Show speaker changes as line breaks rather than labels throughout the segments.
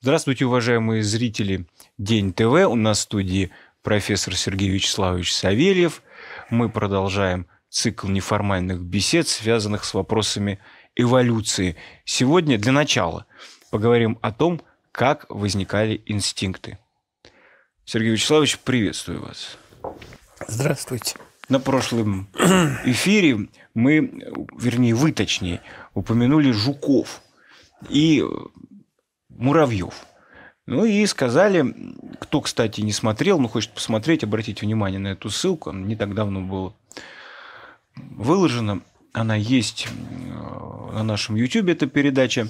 Здравствуйте, уважаемые зрители День ТВ. У нас в студии профессор Сергей Вячеславович Савельев. Мы продолжаем цикл неформальных бесед, связанных с вопросами эволюции. Сегодня для начала поговорим о том, как возникали инстинкты. Сергей Вячеславович, приветствую вас. Здравствуйте. На прошлом эфире мы, вернее, вы точнее, упомянули жуков. И Муравьев. Ну и сказали, кто, кстати, не смотрел, но хочет посмотреть, обратить внимание на эту ссылку, она не так давно была выложена, она есть э, на нашем YouTube, эта передача.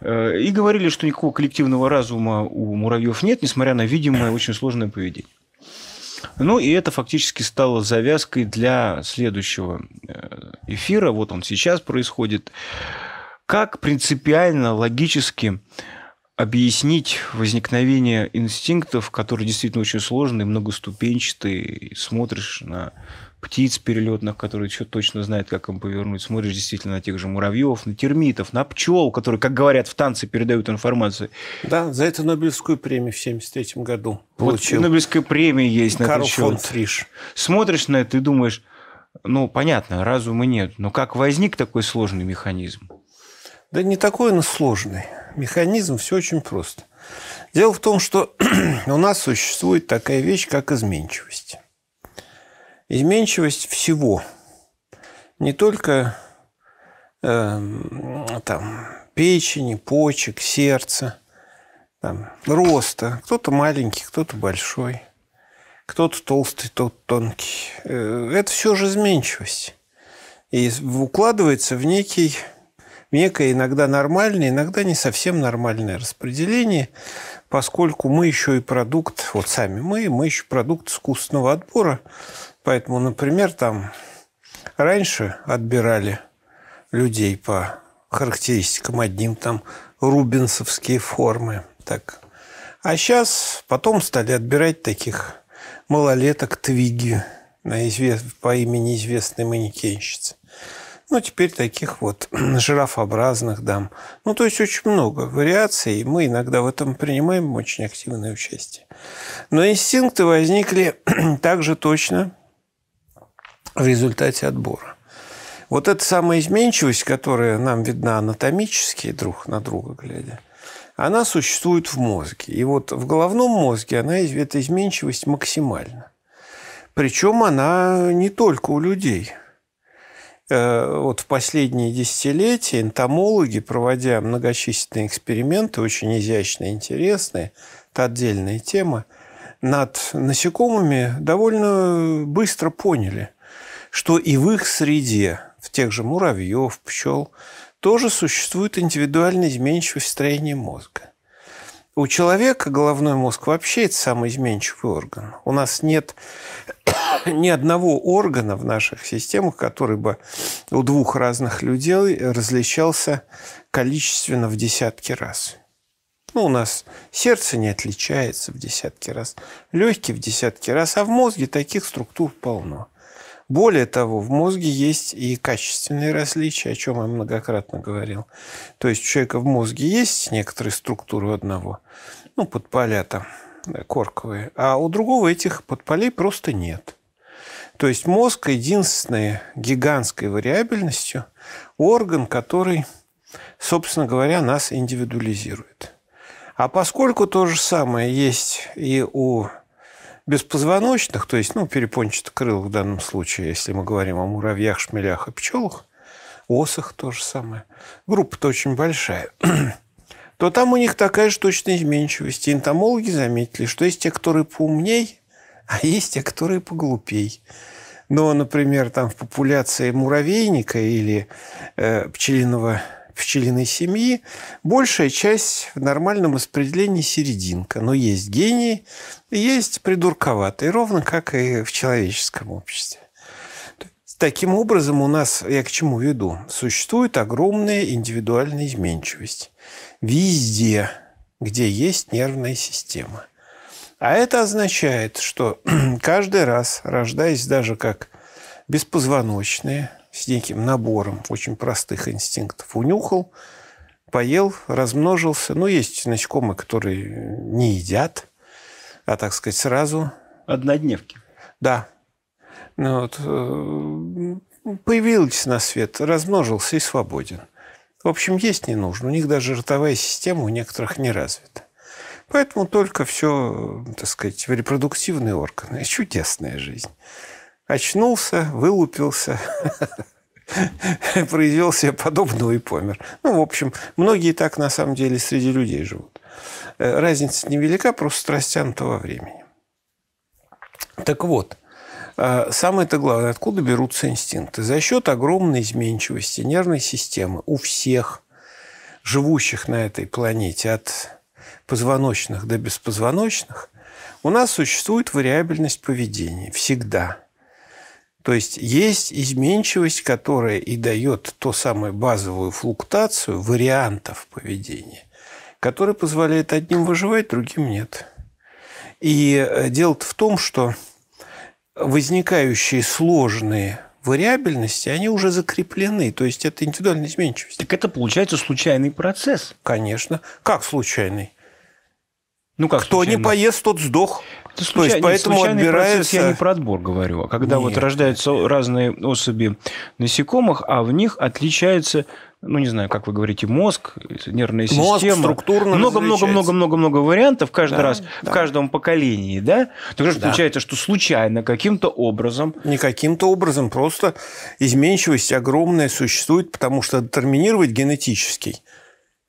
Э, и говорили, что никакого коллективного разума у муравьев нет, несмотря на видимое очень сложное поведение. Ну и это фактически стало завязкой для следующего э, эфира. Вот он сейчас происходит. Как принципиально, логически объяснить возникновение инстинктов, которые действительно очень сложные, многоступенчатые, и смотришь на птиц перелетных, которые все точно знают, как им повернуть. Смотришь действительно на тех же муравьев, на термитов, на пчел, которые, как говорят в танце, передают информацию.
Да, за это Нобелевскую премию в 1973 году получил. Вот
Нобелевская премия есть на Карл этот счет. фон Фриш. Смотришь на это и думаешь, ну, понятно, разума нет, но как возник такой сложный механизм?
Да не такой он сложный. Механизм все очень просто. Дело в том, что у нас существует такая вещь, как изменчивость. Изменчивость всего. Не только э, там, печени, почек, сердца, там, роста. Кто-то маленький, кто-то большой, кто-то толстый, кто-то тонкий. Э, это все же изменчивость. И укладывается в некий некое иногда нормальное, иногда не совсем нормальное распределение, поскольку мы еще и продукт, вот сами мы, мы еще продукт искусственного отбора. Поэтому, например, там раньше отбирали людей по характеристикам одним, там рубинсовские формы, так. А сейчас потом стали отбирать таких малолеток Твиги на извест... по имени известной манекенщицы. Ну, теперь таких вот жирафообразных дам. Ну, то есть очень много вариаций, и мы иногда в этом принимаем очень активное участие. Но инстинкты возникли также точно в результате отбора. Вот эта самая изменчивость, которая нам видна анатомически, друг на друга глядя, она существует в мозге. И вот в головном мозге она, эта изменчивость максимальна. Причем она не только у людей – Э, вот в последние десятилетия энтомологи, проводя многочисленные эксперименты, очень изящные, интересные, это отдельная тема, над насекомыми довольно быстро поняли, что и в их среде, в тех же муравьев, пчел, тоже существует индивидуальная изменчивость строения мозга. У человека головной мозг вообще это самый изменчивый орган. У нас нет ни одного органа в наших системах, который бы у двух разных людей различался количественно в десятки раз. Ну, у нас сердце не отличается в десятки раз, легкие в десятки раз, а в мозге таких структур полно. Более того, в мозге есть и качественные различия, о чем я многократно говорил. То есть у человека в мозге есть некоторые структуры одного, ну, подполя там, корковые, а у другого этих подполей просто нет. То есть мозг единственной гигантской вариабельностью орган, который, собственно говоря, нас индивидуализирует. А поскольку то же самое есть и у беспозвоночных, то есть ну, перепончатокрылых в данном случае, если мы говорим о муравьях, шмелях и пчелах, осах то же самое, группа-то очень большая, то там у них такая же точная изменчивость. И энтомологи заметили, что есть те, которые поумней, а есть те, которые поглупей. Но, например, там в популяции муравейника или э, пчелиного в пчелиной семьи, большая часть в нормальном распределении серединка. Но есть гении, есть придурковатые, ровно как и в человеческом обществе. Таким образом, у нас, я к чему веду, существует огромная индивидуальная изменчивость. Везде, где есть нервная система. А это означает, что каждый раз, рождаясь даже как беспозвоночные, с неким набором очень простых инстинктов. Унюхал, поел, размножился. Ну, есть насекомые, которые не едят, а, так сказать, сразу... Однодневки. Да. Ну, вот, э, появился на свет, размножился и свободен. В общем, есть не нужно. У них даже ротовая система у некоторых не развита. Поэтому только все, э, так сказать, репродуктивные органы. Чудесная жизнь очнулся, вылупился, произвел себе подобного и помер. Ну, в общем, многие так на самом деле среди людей живут. Э, разница невелика, просто растянутого времени. Так вот, э, самое-то главное, откуда берутся инстинкты? За счет огромной изменчивости нервной системы у всех живущих на этой планете, от позвоночных до беспозвоночных, у нас существует вариабельность поведения всегда. То есть есть изменчивость, которая и дает ту самую базовую флуктацию вариантов поведения, которая позволяет одним выживать, другим нет. И э, дело в том, что возникающие сложные вариабельности, они уже закреплены. То есть, это индивидуальная изменчивость. Так это, получается, случайный процесс. Конечно. Как случайный? Ну
как Кто случайно? не поест,
тот сдох. Это случай... То есть, поэтому отбирается... процесс, я не про
отбор говорю, а когда Нет. вот рождаются разные особи насекомых, а в них отличается, ну, не знаю, как вы говорите, мозг, нервная мозг, система. структурно Много-много-много-много-много вариантов каждый да, раз, да. в каждом поколении, да? То есть да. получается, что случайно, каким-то образом... Не каким-то образом, просто изменчивость огромная
существует, потому что детерминировать генетический –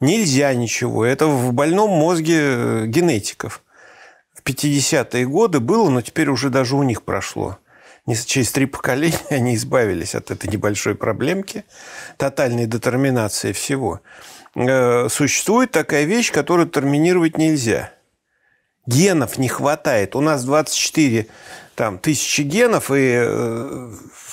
Нельзя ничего. Это в больном мозге э, генетиков. В 50-е годы было, но теперь уже даже у них прошло. Через три поколения они избавились от этой небольшой проблемки, тотальной детерминации всего. Э, существует такая вещь, которую терминировать нельзя. Генов не хватает. У нас 24 там, тысячи генов, и э,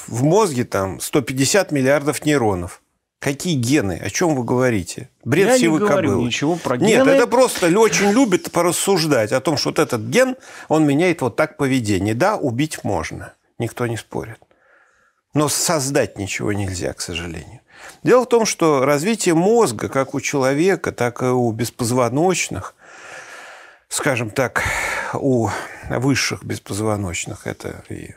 в мозге там 150 миллиардов нейронов. Какие гены? О чем вы говорите? Бред Я сивы не кобылы. ничего про гены. Нет, это просто очень любит порассуждать о том, что вот этот ген, он меняет вот так поведение. Да, убить можно, никто не спорит. Но создать ничего нельзя, к сожалению. Дело в том, что развитие мозга, как у человека, так и у беспозвоночных, скажем так, у высших беспозвоночных, это и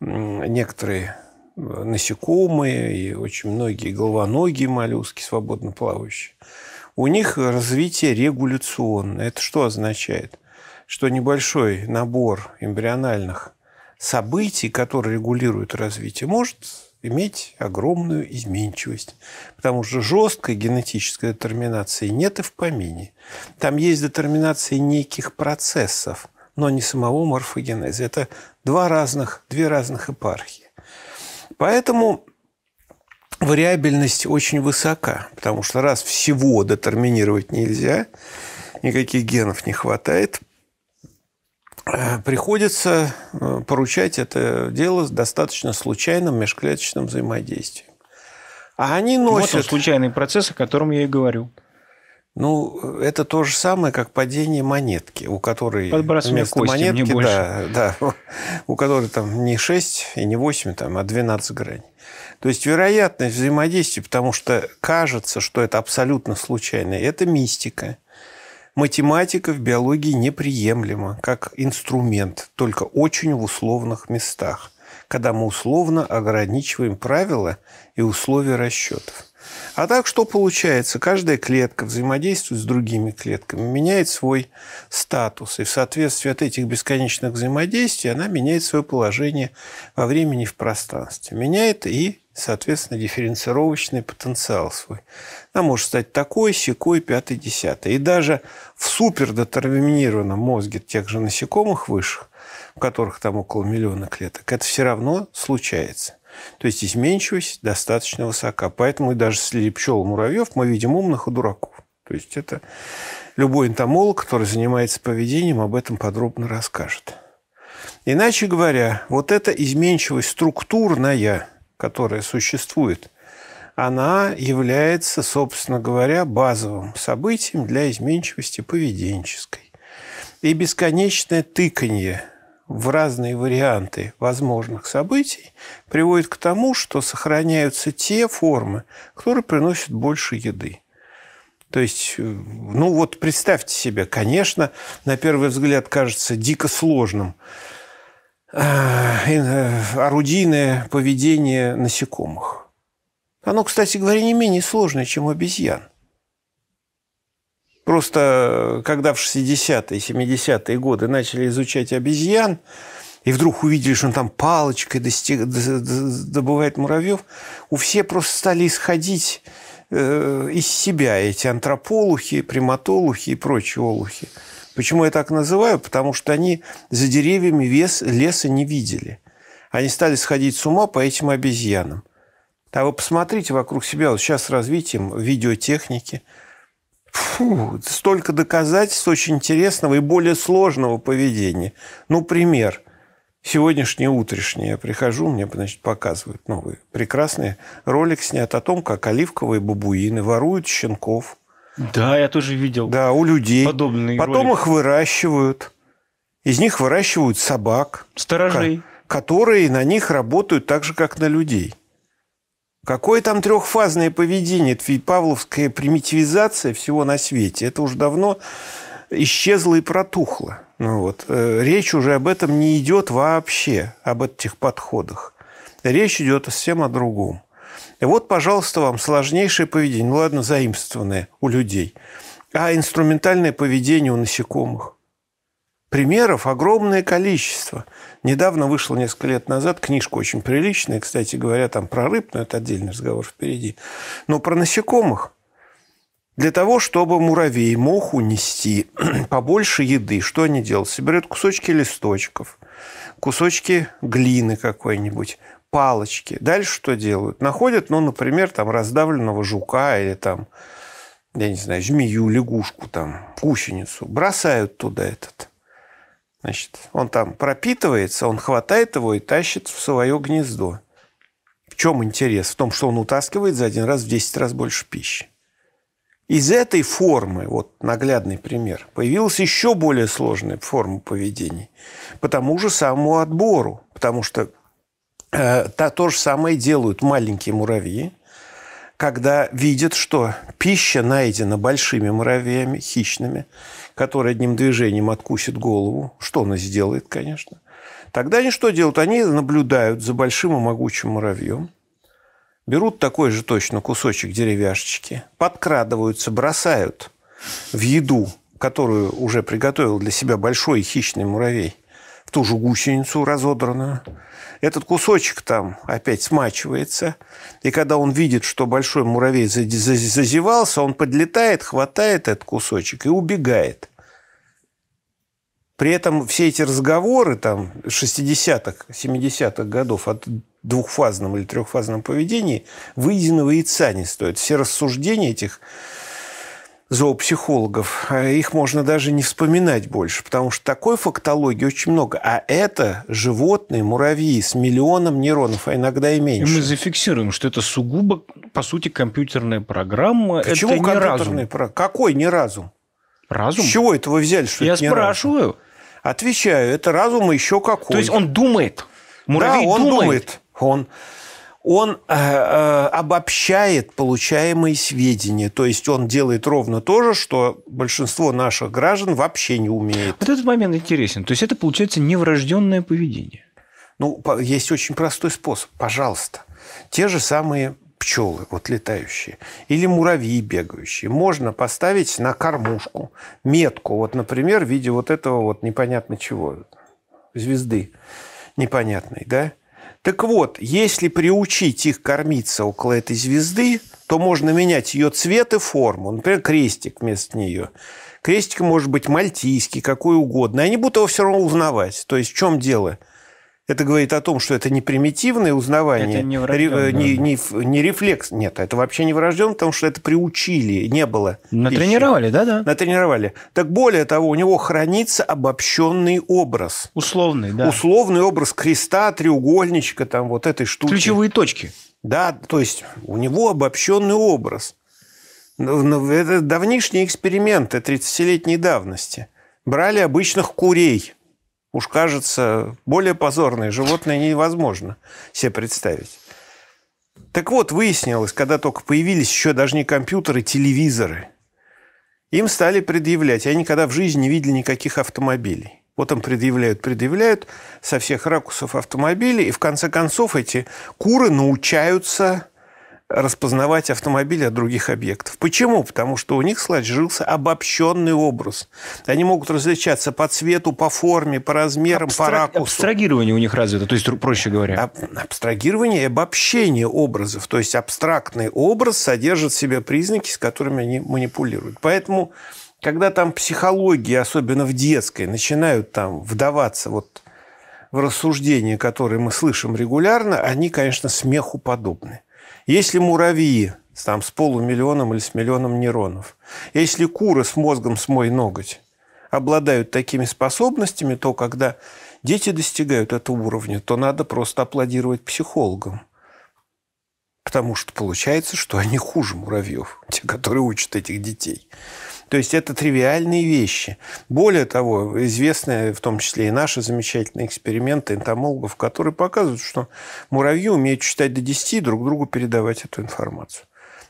некоторые насекомые и очень многие головоногие моллюски, свободно плавающие, у них развитие регуляционное. Это что означает? Что небольшой набор эмбриональных событий, которые регулируют развитие, может иметь огромную изменчивость. Потому что жесткой генетической детерминации нет и в помине. Там есть детерминация неких процессов, но не самого морфогенеза. Это два разных, две разных эпархии. Поэтому вариабельность очень высока, потому что раз всего детерминировать нельзя, никаких генов не хватает, э, приходится э, поручать это дело достаточно случайным межклеточным взаимодействием. А они носят... Ну, вот он, случайные процессы, о котором я и говорю. Ну, это то же самое, как падение монетки, у которой вместо кости, монетки, да, да, у которой там не 6 и не 8, там, а 12 граней. То есть вероятность взаимодействия, потому что кажется, что это абсолютно случайно, это мистика. Математика в биологии неприемлема как инструмент, только очень в условных местах, когда мы условно ограничиваем правила и условия расчетов. А так что получается? Каждая клетка взаимодействует с другими клетками, меняет свой статус. И в соответствии от этих бесконечных взаимодействий она меняет свое положение во времени и в пространстве. Меняет и соответственно, дифференцировочный потенциал свой. Она может стать такой, секой, пятой, десятой. И даже в супердетерминированном мозге тех же насекомых высших, в которых там около миллиона клеток, это все равно случается. То есть изменчивость достаточно высока. Поэтому и даже среди пчел и муравьев мы видим умных и дураков. То есть это любой энтомолог, который занимается поведением, об этом подробно расскажет. Иначе говоря, вот эта изменчивость структурная, которая существует, она является, собственно говоря, базовым событием для изменчивости поведенческой. И бесконечное тыканье в разные варианты возможных событий приводит к тому, что сохраняются те формы, которые приносят больше еды. То есть, э, ну вот представьте себе, конечно, на первый взгляд кажется дико сложным э, э, орудийное поведение насекомых. Оно, кстати говоря, не менее сложное, чем у обезьян. Просто э, когда в 60-е, 70-е годы начали изучать обезьян, и вдруг увидели, что он там палочкой достиг, добывает муравьев, у все просто стали исходить э, из себя эти антрополухи, приматолухи и прочие олухи. Почему я так называю? Потому что они за деревьями вес, леса не видели. Они стали сходить с ума по этим обезьянам. А вы посмотрите вокруг себя, вот сейчас с развитием видеотехники – Фу, столько доказательств очень интересного и более сложного поведения. Ну, пример. Сегодняшнее утрешнее я прихожу, мне значит, показывают новый прекрасный ролик снят о том, как оливковые бабуины воруют щенков. Да, я тоже видел. Да, у людей. Подобные Потом ролик. их выращивают. Из них выращивают собак. Сторожей. Которые на них работают так же, как на людей. Какое там трехфазное поведение? Павловская примитивизация всего на свете. Это уже давно исчезло и протухло. Ну вот. Э, речь уже об этом не идет вообще, об этих подходах. Речь идет совсем о другом. И вот, пожалуйста, вам сложнейшее поведение. Ну, ладно, заимствованное у людей. А инструментальное поведение у насекомых примеров огромное количество. Недавно вышла несколько лет назад книжка очень приличная, кстати говоря, там про рыб, но это отдельный разговор впереди, но про насекомых. Для того, чтобы муравей мог унести побольше еды, что они делают? собирают кусочки листочков, кусочки глины какой-нибудь, палочки. Дальше что делают? Находят, ну, например, там раздавленного жука или там, я не знаю, змею, лягушку, там, гусеницу. Бросают туда этот Значит, он там пропитывается, он хватает его и тащит в свое гнездо. В чем интерес? В том, что он утаскивает за один раз в 10 раз больше пищи. Из этой формы, вот наглядный пример, появилась еще более сложная форма поведения. По тому же самому отбору. Потому что э, то, то же самое делают маленькие муравьи – когда видит, что пища найдена большими муравьями, хищными, которые одним движением откусит голову, что он и сделает, конечно. Тогда они что делают? Они наблюдают за большим и могучим муравьем, берут такой же точно кусочек деревяшечки, подкрадываются, бросают в еду, которую уже приготовил для себя большой хищный муравей – в ту же гусеницу разодранную. Этот кусочек там опять смачивается. И когда он видит, что большой муравей зазевался, он подлетает, хватает этот кусочек и убегает. При этом все эти разговоры там 60-х, 70-х годов о двухфазном или трехфазном поведении выеденного яйца не стоят. Все рассуждения этих зоопсихологов, а их можно даже не вспоминать больше, потому что такой фактологии очень много. А это животные, муравьи с миллионом нейронов, а иногда и меньше.
И мы зафиксируем, что это сугубо, по сути, компьютерная программа. Почему это не разум? Про... Какой не разум? Разум?
С чего это вы взяли, что Я это не спрашиваю. Разум? Отвечаю, это разум еще какой. То есть он думает? Муравей да, он думает. думает. Он он э, э, обобщает получаемые сведения. То есть он делает ровно то же, что большинство наших граждан вообще не умеет.
Вот этот момент интересен. То есть это получается неврожденное поведение.
Ну, есть очень простой способ. Пожалуйста. Те же самые пчелы, вот летающие, или муравьи бегающие. Можно поставить на кормушку метку, вот, например, в виде вот этого вот непонятно чего, звезды непонятной, да? Так вот, если приучить их кормиться около этой звезды, то можно менять ее цвет и форму. Например, крестик вместо нее. Крестик может быть мальтийский, какой угодно. Они будут его все равно узнавать. То есть в чем дело – это говорит о том, что это не примитивное узнавание, это не, врожденное. Э, не, не, не рефлекс. Нет, это вообще не врожденное, потому что это приучили, не было. Натренировали, да-да. Натренировали. Так более того, у него хранится обобщенный образ.
Условный,
да. Условный образ креста, треугольничка, там вот этой штуки. Ключевые точки. Да, то есть у него обобщенный образ. Это давнишние эксперименты 30-летней давности. Брали обычных курей, уж кажется более позорное животное невозможно себе представить. Так вот, выяснилось, когда только появились еще даже не компьютеры, телевизоры, им стали предъявлять, они никогда в жизни не видели никаких автомобилей. Вот им предъявляют, предъявляют со всех ракусов автомобили, и в конце концов эти куры научаются распознавать автомобили от других объектов. Почему? Потому что у них сложился обобщенный образ. Они могут различаться по цвету, по форме, по размерам, Абстра... по ракурсу.
Абстрагирование у них
развито, то есть, проще говоря. Аб... Абстрагирование и обобщение образов. То есть, абстрактный образ содержит в себе признаки, с которыми они манипулируют. Поэтому, когда там психологии, особенно в детской, начинают там вдаваться вот в рассуждения, которые мы слышим регулярно, они, конечно, смеху подобны. Если муравьи там, с полумиллионом или с миллионом нейронов, если куры с мозгом с мой ноготь обладают такими способностями, то когда дети достигают этого уровня, то надо просто аплодировать психологам. Потому что получается, что они хуже муравьев, те, которые учат этих детей. То есть это тривиальные вещи. Более того, известны в том числе и наши замечательные эксперименты энтомологов, которые показывают, что муравьи умеют читать до 10 и друг другу передавать эту информацию.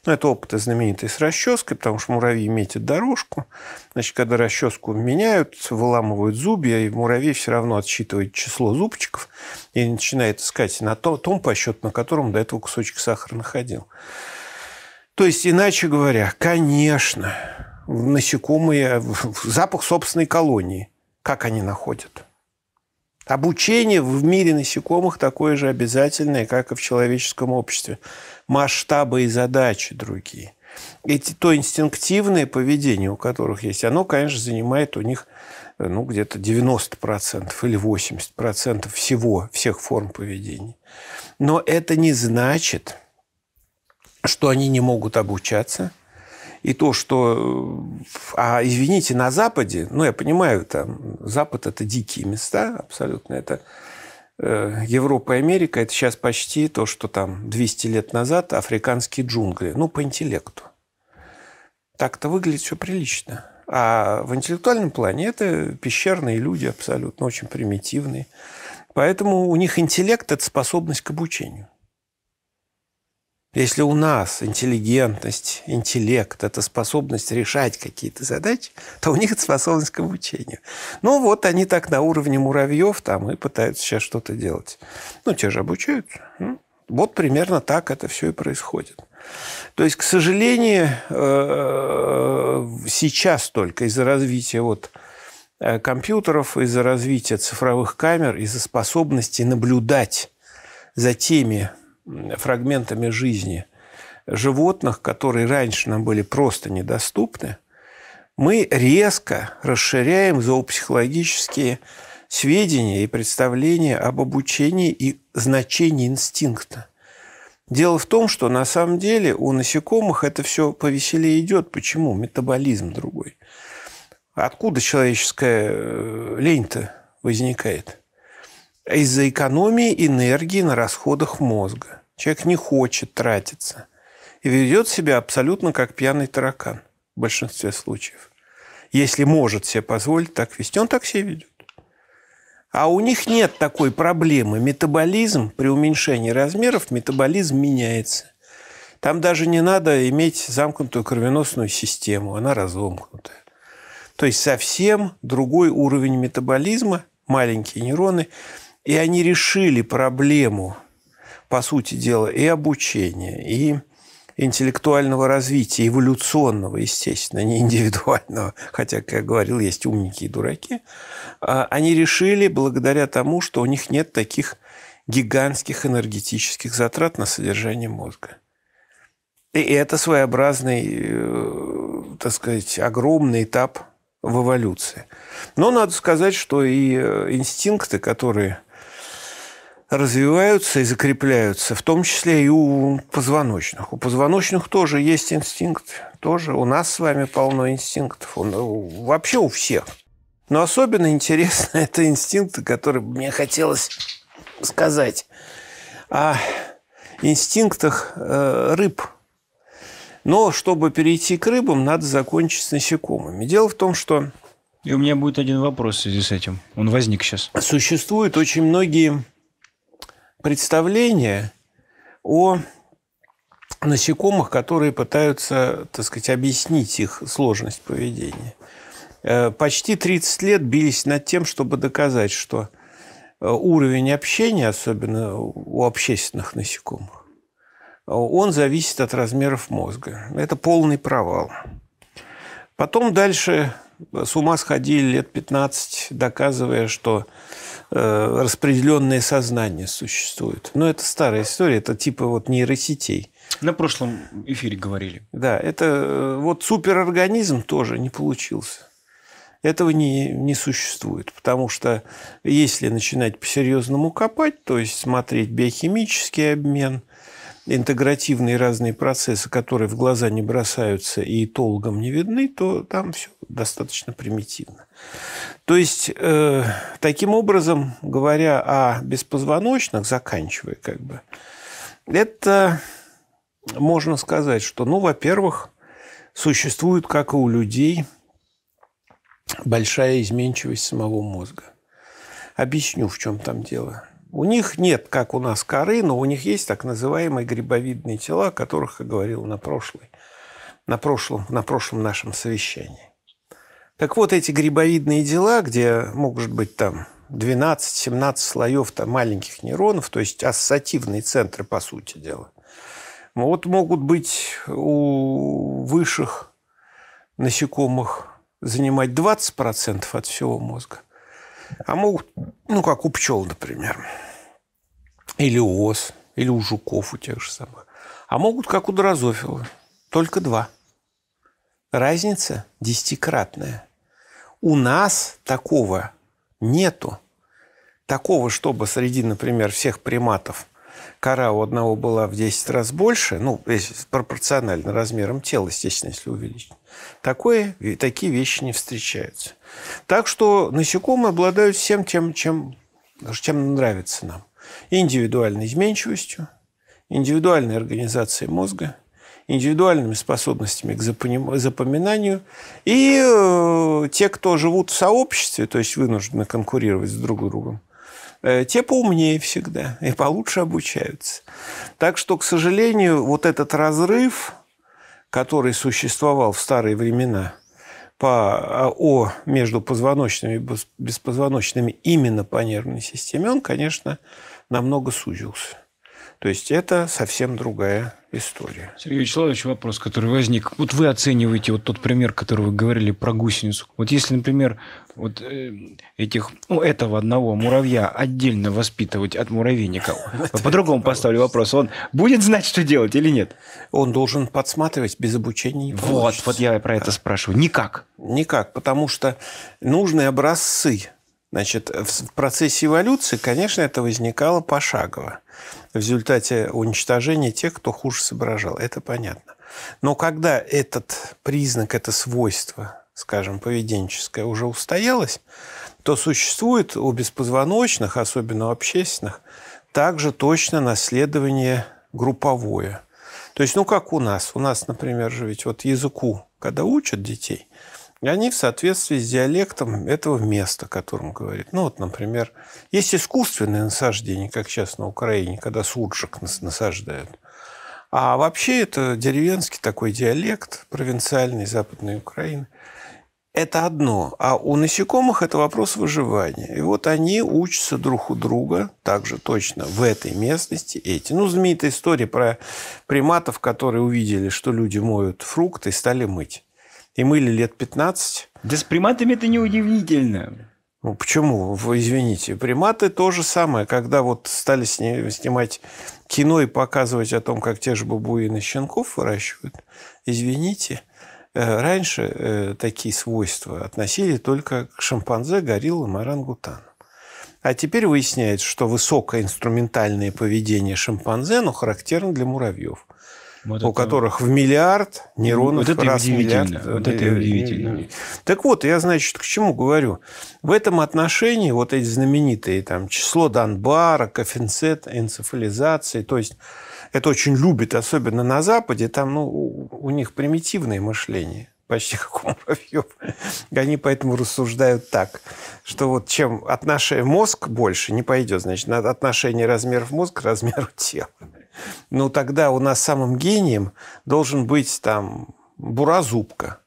Ну, это опыты знаменитые с расческой, потому что муравьи метят дорожку. Значит, когда расческу меняют, выламывают зубья, и муравей все равно отсчитывает число зубчиков и начинает искать на том, том по на котором до этого кусочек сахара находил. То есть, иначе говоря, конечно, насекомые, запах собственной колонии. Как они находят? Обучение в мире насекомых такое же обязательное, как и в человеческом обществе. Масштабы и задачи другие. Эти, то инстинктивное поведение, у которых есть, оно, конечно, занимает у них э, ну, где-то 90% или 80% всего, всех форм поведения. Но это не значит, что они не могут обучаться – и то, что... Э, а, извините, на Западе, ну, я понимаю, там, Запад – это дикие места абсолютно, это... Э, Европа и Америка – это сейчас почти то, что там 200 лет назад африканские джунгли. Ну, по интеллекту. Так-то выглядит все прилично. А в интеллектуальном плане это пещерные люди абсолютно, очень примитивные. Поэтому у них интеллект – это способность к обучению. Если у нас интеллигентность, интеллект – это способность решать какие-то задачи, то у них это способность к обучению. Ну, вот они так на уровне муравьев там и пытаются сейчас что-то делать. Ну, те же обучаются. Вот примерно так это все и происходит. То есть, к сожалению, э, сейчас только из-за развития вот э, компьютеров, из-за развития цифровых камер, из-за способности наблюдать за теми фрагментами жизни животных, которые раньше нам были просто недоступны, мы резко расширяем зоопсихологические сведения и представления об обучении и значении инстинкта. Дело в том, что на самом деле у насекомых это все повеселее идет. Почему? Метаболизм другой. Откуда человеческая э, лень-то возникает? из-за экономии энергии на расходах мозга. Человек не хочет тратиться и ведет себя абсолютно как пьяный таракан в большинстве случаев. Если может себе позволить так вести, он так себя ведет. А у них нет такой проблемы. Метаболизм при уменьшении размеров, метаболизм меняется. Там даже не надо иметь замкнутую кровеносную систему, она разомкнутая. То есть совсем другой уровень метаболизма, маленькие нейроны – и они решили проблему, по сути дела, и обучения, и интеллектуального развития, эволюционного, естественно, не индивидуального, хотя, как я говорил, есть умники и дураки, а, они решили благодаря тому, что у них нет таких гигантских энергетических затрат на содержание мозга. И это своеобразный, э, так сказать, огромный этап в эволюции. Но надо сказать, что и э, инстинкты, которые развиваются и закрепляются, в том числе и у позвоночных. У позвоночных тоже есть инстинкт, тоже у нас с вами полно инстинктов, он, вообще у всех. Но особенно интересно это инстинкты, которые мне хотелось сказать о инстинктах э, рыб. Но чтобы перейти к рыбам, надо закончить с насекомыми. Дело в том, что...
И у меня будет один вопрос в связи с этим. Он возник сейчас. Существуют очень многие представление о насекомых,
которые пытаются, так сказать, объяснить их сложность поведения. Э, почти 30 лет бились над тем, чтобы доказать, что э, уровень общения, особенно у общественных насекомых, он зависит от размеров мозга. Это полный провал. Потом дальше с ума сходили лет 15, доказывая, что Э, распределенное сознание существует. Но это старая история, это типа вот нейросетей.
На прошлом эфире говорили.
Да, это э, вот суперорганизм тоже не получился. Этого не, не существует, потому что если начинать по-серьезному копать, то есть смотреть биохимический обмен – интегративные разные процессы, которые в глаза не бросаются и толком не видны, то там все достаточно примитивно. То есть, э, таким образом, говоря о беспозвоночных, заканчивая как бы, это можно сказать, что, ну, во-первых, существует, как и у людей, большая изменчивость самого мозга. Объясню, в чем там дело. У них нет, как у нас, коры, но у них есть так называемые грибовидные тела, о которых я говорил на, прошлой, на, прошлом, на прошлом нашем совещании. Так вот, эти грибовидные дела, где может быть там 12-17 слоев там, маленьких нейронов, то есть ассоциативные центры, по сути дела, вот могут быть у высших насекомых занимать 20% от всего мозга, а могут, ну, как у пчел, например, или у ос, или у жуков у тех же самых. А могут, как у дрозофила, только два. Разница десятикратная. У нас такого нету. Такого, чтобы среди, например, всех приматов кора у одного была в 10 раз больше, ну, пропорционально размером тела, естественно, если увеличить. Такое, такие вещи не встречаются. Так что насекомые обладают всем тем, чем, чем нравится нам индивидуальной изменчивостью, индивидуальной организацией мозга, индивидуальными способностями к запоминанию. И э, те, кто живут в сообществе, то есть вынуждены конкурировать с друг с другом, э, те поумнее всегда и получше обучаются. Так что, к сожалению, вот этот разрыв, который существовал в старые времена по а, О между позвоночными и беспозвоночными именно по нервной системе, он, конечно, намного сузился. То есть это совсем другая
история. Сергей Вячеславович, вопрос, который возник. Вот вы оцениваете вот тот пример, который вы говорили про гусеницу. Вот если, например, вот э, этих, ну, этого одного муравья отдельно воспитывать от муравейника, по-другому поставлю вопрос, он будет знать, что делать или нет? Он должен
подсматривать без обучения. вот, вот я про это спрашиваю. Никак. Никак, потому что нужные образцы – Значит, в процессе эволюции, конечно, это возникало пошагово. В результате уничтожения тех, кто хуже соображал. Это понятно. Но когда этот признак, это свойство, скажем, поведенческое, уже устоялось, то существует у беспозвоночных, особенно у общественных, также точно наследование групповое. То есть, ну как у нас. У нас, например, же ведь вот языку, когда учат детей – они в соответствии с диалектом этого места, о котором говорит. Ну, вот, например, есть искусственные насаждения, как сейчас на Украине, когда суджик насаждают. А вообще это деревенский такой диалект, провинциальный Западной Украины. Это одно. А у насекомых это вопрос выживания. И вот они учатся друг у друга, также точно в этой местности эти. Ну, знаменитая история про приматов, которые увидели, что люди моют фрукты и стали мыть и мыли лет 15. Да с приматами это неудивительно. Ну, почему? Вы извините. Приматы то же самое. Когда вот стали сни- снимать кино и показывать о том, как те же бабуины щенков выращивают, извините, э, раньше э, такие свойства относили только к шимпанзе, гориллам и А теперь выясняется, что высокое инструментальное поведение шимпанзе, оно характерно для муравьев. Вот у это... которых в миллиард нейронов вот это раз удивительно. миллиард. Э, вот это э, удивительно. Э, так вот, я, значит, к чему говорю. В этом отношении вот эти знаменитые там число Донбара, коэффициент энцефализации, то есть это очень любит, особенно на Западе, там ну, у них примитивное мышление почти как у муравьев. Они поэтому рассуждают так, что вот чем отношение мозг больше не пойдет, значит, надо отношение размеров мозга к размеру тела ну тогда у нас самым гением должен быть там буразубка,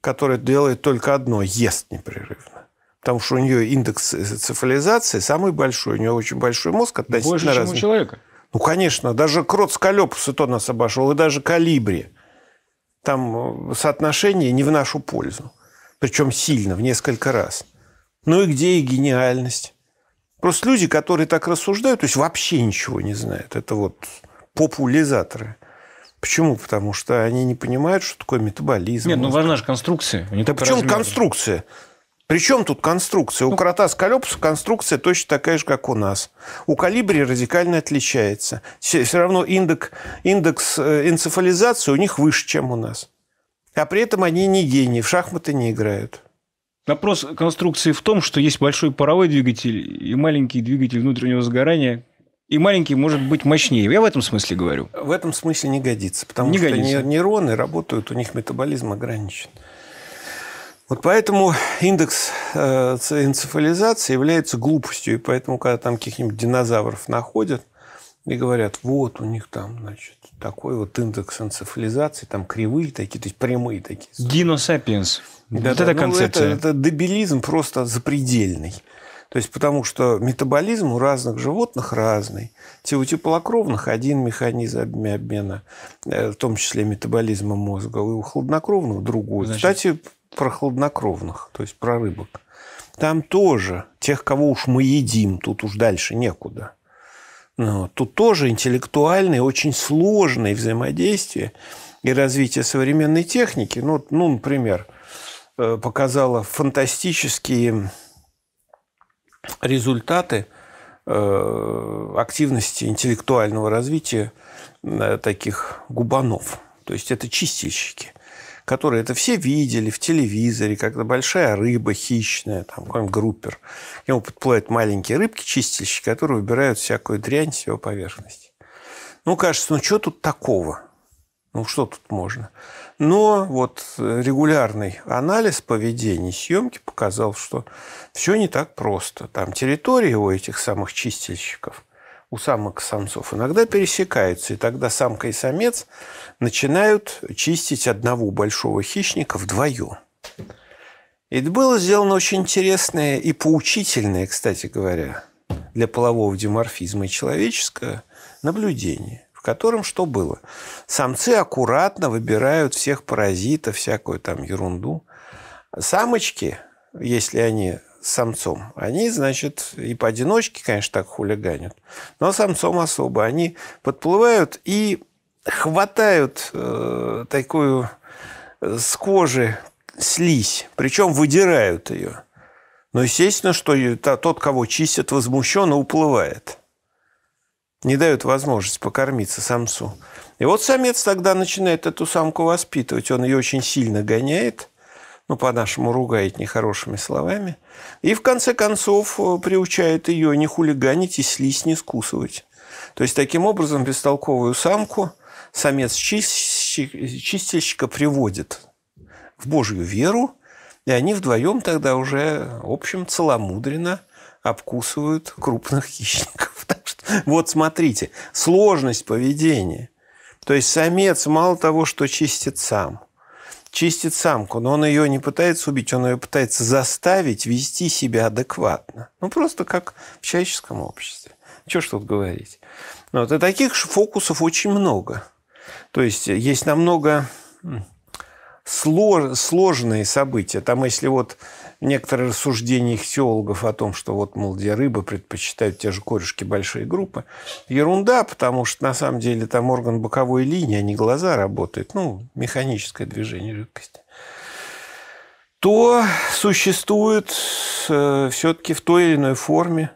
которая делает только одно – ест непрерывно. Потому что у нее индекс цифализации самый большой, у нее очень большой мозг относительно Больше, разных... чем у человека. Ну, конечно, даже крот скалёпус и то нас обошел, и даже калибри. Там э, соотношение не в нашу пользу. Причем сильно, в несколько раз. Ну и где и гениальность? Просто люди, которые так рассуждают, то есть вообще ничего не знают. Это вот популяризаторы. Почему? Потому что они не понимают, что такое метаболизм. Нет, ну важна
же конструкция. Не да почему размер.
конструкция? Причем тут конструкция? У ну, крота скалепса конструкция точно такая же, как у нас. У калибри радикально отличается. Все, все равно индекс, индекс э, энцефализации у них выше, чем у нас. А при этом они не гении, в шахматы не играют.
Вопрос конструкции в том, что есть большой паровой двигатель и маленький двигатель внутреннего сгорания, и маленький может быть мощнее. Я в этом смысле говорю. В этом смысле не годится, потому не что годится.
нейроны работают, у них метаболизм ограничен. Вот поэтому индекс э, энцефализации является глупостью, и поэтому, когда там каких-нибудь динозавров находят – и говорят, вот у них там, значит, такой вот индекс энцефализации, там кривые такие, то есть прямые такие.
Дино Да, вот да, это ну, концепция. Это, это
дебилизм просто запредельный. То есть потому что метаболизм у разных животных разный. У теплокровных один механизм обмена, э, в том числе метаболизма мозга, у хладнокровных другой. Значит... Кстати, про хладнокровных, то есть про рыбок. Там тоже тех, кого уж мы едим, тут уж дальше некуда. Тут тоже интеллектуальное, очень сложное взаимодействие и развитие современной техники. Ну, ну например, э, показала фантастические результаты э, активности интеллектуального развития э, таких губанов. То есть это чистильщики которые это все видели в телевизоре, когда большая рыба хищная, там какой-нибудь группер. К нему подплывают маленькие рыбки-чистильщики, которые выбирают всякую дрянь с его поверхности. Ну, кажется, ну что тут такого? Ну, что тут можно? Но вот э, регулярный анализ поведения съемки показал, что все не так просто. Там территория у этих самых чистильщиков – у самок самцов иногда пересекаются, и тогда самка и самец начинают чистить одного большого хищника вдвоем. И это было сделано очень интересное и поучительное, кстати говоря, для полового диморфизма и человеческого наблюдение, в котором что было? Самцы аккуратно выбирают всех паразитов, всякую там ерунду. Самочки, если они с самцом. Они, значит, и поодиночке, конечно, так хулиганят, но самцом особо. Они подплывают и хватают э, такую э, с кожи слизь, причем выдирают ее. Но естественно, что тот, кого чистят, возмущенно уплывает. Не дают возможность покормиться самцу. И вот самец тогда начинает эту самку воспитывать. Он ее очень сильно гоняет – ну, по-нашему, ругает нехорошими словами. И, в конце концов, э, приучает ее не хулиганить и слизь не скусывать. То есть, таким образом, бестолковую самку самец чистильщика приводит в Божью веру, и они вдвоем тогда уже, в общем, целомудренно обкусывают крупных хищников. Так что, вот смотрите, сложность поведения. То есть самец мало того, что чистит сам, чистит самку, но он ее не пытается убить, он ее пытается заставить вести себя адекватно. Ну, просто как в человеческом обществе. Чего ж тут говорить? Вот. И таких фокусов очень много. То есть есть намного слож, сложные события. Там, если вот некоторые рассуждения их теологов о том, что вот, мол, где рыбы предпочитают те же корешки большие группы, ерунда, потому что на самом деле там орган боковой линии, а не глаза работает, ну, механическое движение жидкости то существует э, все-таки в той или иной форме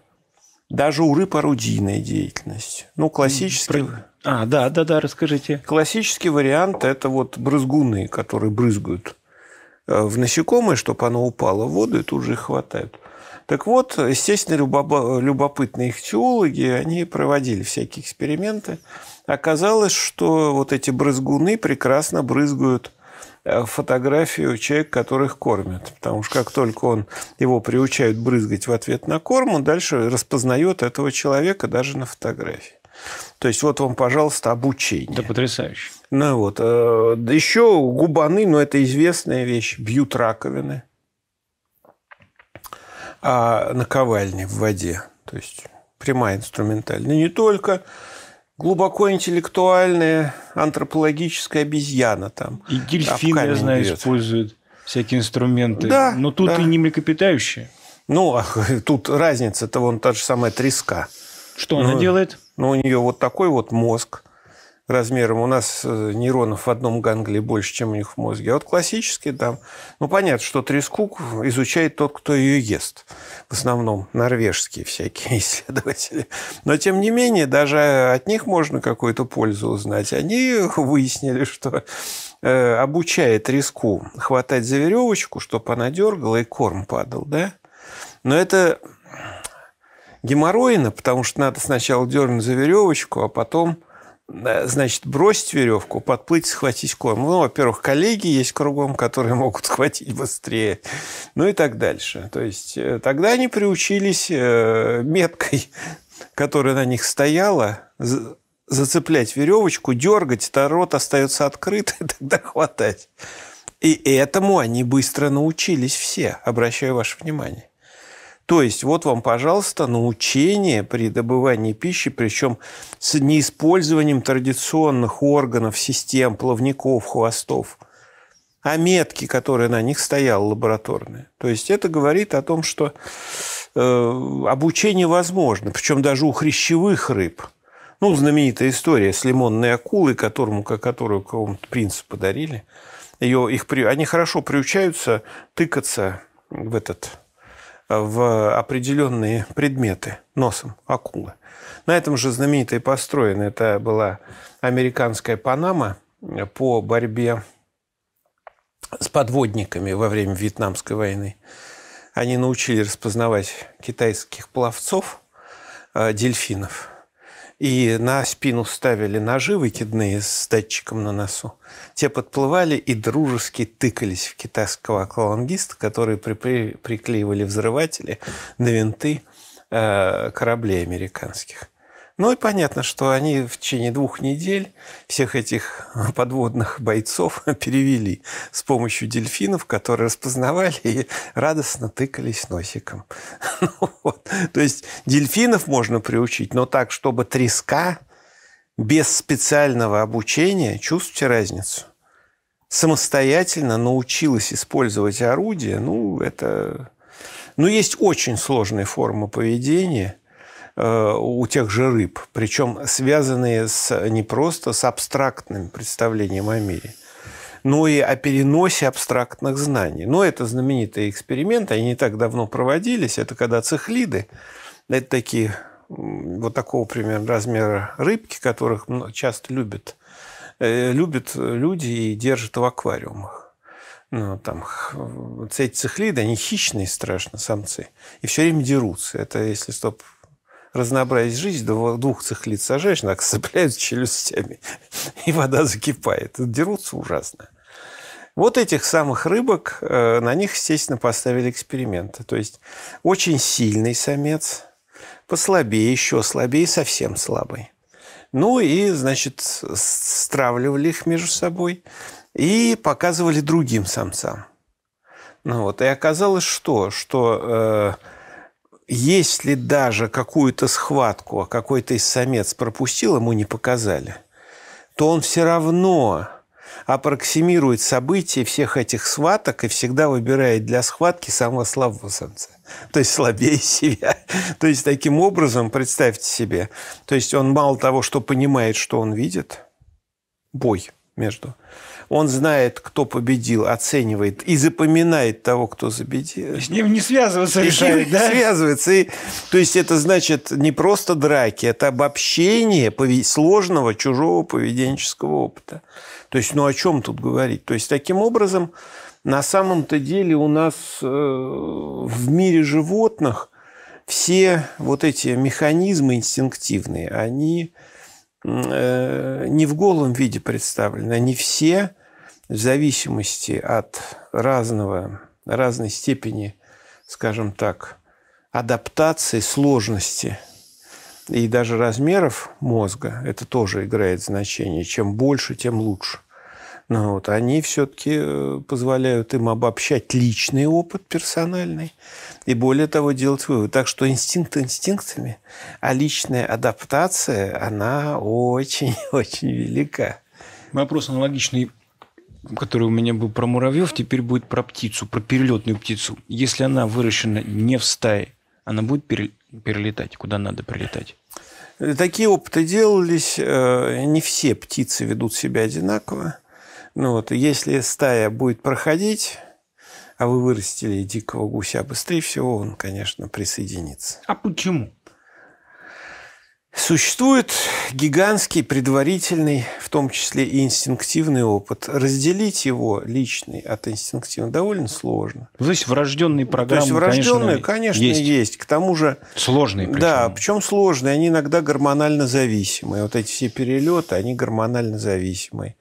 даже у рыб орудийная деятельность. Ну, классический... Про... А, да, да, да, расскажите. Классический вариант – это вот брызгуны, которые брызгают э, в насекомое, чтобы оно упало в воду, и тут же их хватает. Так вот, естественно, любопытные ихтиологи, они проводили всякие эксперименты. Оказалось, что вот эти брызгуны прекрасно брызгают э, фотографию человека, которых кормят. Потому что как только он, его приучают брызгать в ответ на корм, он дальше распознает этого человека даже на фотографии. То есть, вот вам, пожалуйста, обучение. Да, потрясающе. Ну вот. Э, Еще губаны, но это известная вещь, бьют раковины а наковальни в воде. То есть, прямая инструментальная. Не только глубоко интеллектуальная антропологическая обезьяна там. И дельфины, а я знаю, бьет.
использует всякие инструменты. Да, Но тут да. и не
млекопитающие. Ну, а тут разница-то вон та же самая треска. Что ну, она делает? но у нее вот такой вот мозг размером. У нас э, нейронов в одном гангле больше, чем у них в мозге. А вот классический там, ну, понятно, что треску изучает тот, кто ее ест. В основном норвежские всякие исследователи. Но, тем не менее, даже от них можно какую-то пользу узнать. Они выяснили, что э, обучая треску хватать за веревочку, чтобы она дергала и корм падал, да? Но это Геморроина, потому что надо сначала дернуть за веревочку, а потом э, значит, бросить веревку, подплыть, схватить коем. Ну, во-первых, коллеги есть кругом, которые могут схватить быстрее, ну и так дальше. То есть э, тогда они приучились э, меткой, которая на них стояла, зацеплять веревочку, дергать, то рот остается открыт, и тогда хватать. И этому они быстро научились все, обращаю ваше внимание. То есть, вот вам, пожалуйста, научение при добывании пищи, причем с неиспользованием традиционных органов, систем, плавников, хвостов, а метки, которые на них стояли лабораторные. То есть, это говорит о том, что э, обучение возможно, причем даже у хрящевых рыб. Ну, знаменитая история с лимонной акулой, которому, которую какому-то принцу подарили. Ее, их, они хорошо приучаются тыкаться в этот в определенные предметы носом акулы. На этом же знаменитая построена, это была американская Панама э, по борьбе с подводниками во время Вьетнамской войны. Они научили распознавать китайских пловцов, э, дельфинов – и на спину ставили ножи выкидные с датчиком на носу. Те подплывали и дружески тыкались в китайского аквалангиста, который при приклеивали взрыватели на винты э, кораблей американских. Ну и понятно, что они в течение двух недель всех этих подводных бойцов перевели с помощью дельфинов, которые распознавали и радостно тыкались носиком. Ну, вот. То есть дельфинов можно приучить, но так, чтобы треска без специального обучения, чувствуйте разницу, самостоятельно научилась использовать орудие, ну, это... Ну, есть очень сложные формы поведения – Э, у тех же рыб, причем связанные с, не просто с абстрактным представлением о мире, но и о переносе абстрактных знаний. Но это знаменитые эксперименты, они не так давно проводились. Это когда цихлиды, это такие вот такого примерно размера рыбки, которых часто любят, э, любят люди и держат в аквариумах ну, там, эти цихлиды, они хищные страшно, самцы. И все время дерутся. Это если, стоп, разнообразить жизнь, двух цихлиц сажаешь, так цепляют челюстями, и вода закипает. Дерутся ужасно. Вот этих самых рыбок, э, на них, естественно, поставили эксперименты. То есть очень сильный самец, послабее, еще слабее, совсем слабый. Ну и, значит, стравливали их между собой и показывали другим самцам. Ну вот. И оказалось, что, что э, если даже какую-то схватку а какой-то из самец пропустил, ему не показали, то он все равно аппроксимирует события всех этих схваток и всегда выбирает для схватки самого слабого самца. То есть слабее себя. То есть таким образом, представьте себе, то есть он мало того, что понимает, что он видит, бой между он знает, кто победил, оценивает и запоминает того, кто победил. с ним не связываться и с ним да? связывается. И, то есть это значит не просто драки, это обобщение сложного чужого поведенческого опыта. То есть, ну о чем тут говорить? То есть таким образом, на самом-то деле у нас э, в мире животных все вот эти механизмы инстинктивные, они э, не в голом виде представлены, они все в зависимости от разного, разной степени, скажем так, адаптации, сложности и даже размеров мозга, это тоже играет значение. Чем больше, тем лучше. Но ну вот, они все-таки э, позволяют им обобщать личный опыт персональный и, более того, делать выводы. Так что инстинкт инстинктами, а личная адаптация, она очень-очень велика.
Вопрос аналогичный который у меня был про муравьев, теперь будет про птицу, про перелетную птицу. Если она выращена не в стае, она будет перелетать, куда надо прилетать? Такие опыты делались. Э, не все птицы ведут себя одинаково.
Ну вот, если стая будет проходить, а вы вырастили дикого гуся быстрее всего, он, конечно, присоединится.
А почему?
Существует гигантский предварительный, в том числе и инстинктивный опыт. Разделить его личный от инстинктивного довольно сложно.
Ну, то есть врожденные программы, То есть врожденные, конечно, конечно есть.
есть. К тому же... Сложные причем. Да, причем сложные. Они иногда гормонально зависимые. Вот эти все перелеты, они гормонально зависимые.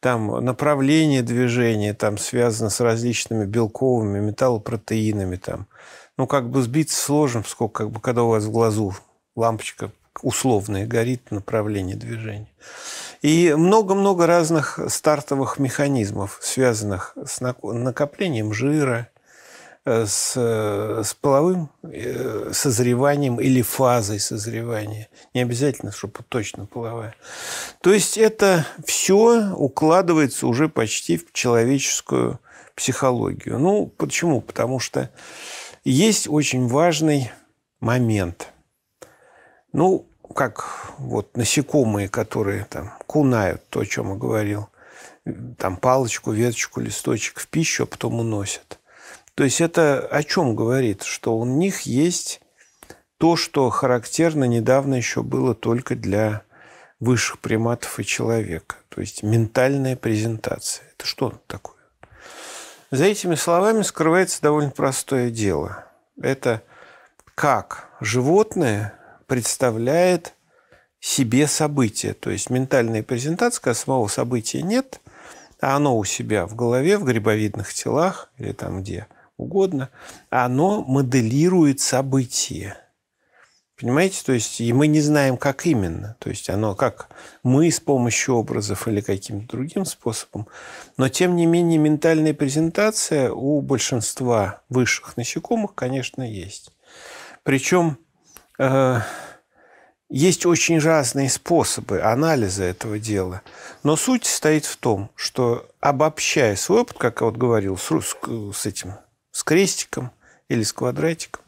Там направление движения там связано с различными белковыми металлопротеинами. Там. Ну, как бы сбиться сложно, сколько, как бы, когда у вас в глазу лампочка условные горит направление движения. И много-много разных стартовых механизмов, связанных с накоплением жира, э, с, э, с половым э, созреванием или фазой созревания. Не обязательно, чтобы точно половая. То есть это все укладывается уже почти в человеческую психологию. Ну, почему? Потому что есть очень важный момент – ну, как вот насекомые, которые там кунают, то, о чем я говорил, там палочку, веточку, листочек в пищу, а потом уносят. То есть это о чем говорит? Что у них есть то, что характерно недавно еще было только для высших приматов и человека. То есть ментальная презентация. Это что такое? За этими словами скрывается довольно простое дело. Это как животное представляет себе событие. То есть ментальная презентация, самого события нет, а оно у себя в голове, в грибовидных телах или там где угодно, оно моделирует событие. Понимаете, то есть и мы не знаем, как именно. То есть оно как мы с помощью образов или каким-то другим способом. Но тем не менее ментальная презентация у большинства высших насекомых, конечно, есть. Причем Э, есть очень разные способы анализа этого дела. Но суть стоит в том, что обобщая свой опыт, как я вот говорил, с, с этим, с крестиком или с квадратиком,